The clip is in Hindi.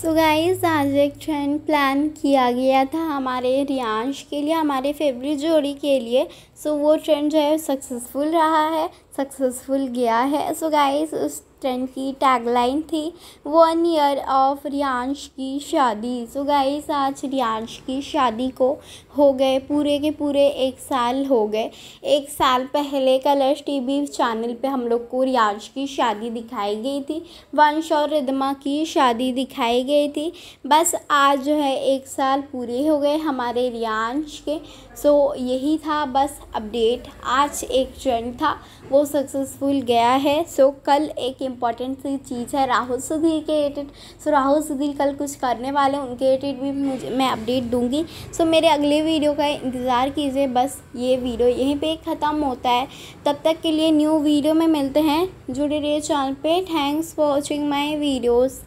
सो गाइस आज एक ट्रेंड प्लान किया गया था हमारे रियांश के लिए हमारे फेवरेट जोड़ी के लिए सो so, वो ट्रेंड जो है सक्सेसफुल रहा है सक्सेसफुल गया है सो so, गाइस उस ट्रेंड की टैगलाइन थी वन ईयर ऑफ रियांश की शादी सो गाइस आज रियांश की शादी को हो गए पूरे के पूरे एक साल हो गए एक साल पहले कलर्स टीवी चैनल पे हम लोग को रियांश की शादी दिखाई गई थी वंश और रिदमा की शादी दिखाई गई थी बस आज जो है एक साल पूरे हो गए हमारे रियांश के सो so यही था बस अपडेट आज एक ट्रेंड था वो सक्सेसफुल गया है सो so कल एक इंपॉर्टेंट सी चीज़ है राहुल सुधीर के रिलेटेड सो राहुल सुधीर कल कुछ करने वाले हैं उनके रिलेटेड भी मुझे मैं अपडेट दूंगी सो मेरे अगले वीडियो का इंतज़ार कीजिए बस ये वीडियो यहीं पे ख़त्म होता है तब तक के लिए न्यू वीडियो में मिलते हैं जुड़े रहिए चैनल पे thanks for watching my videos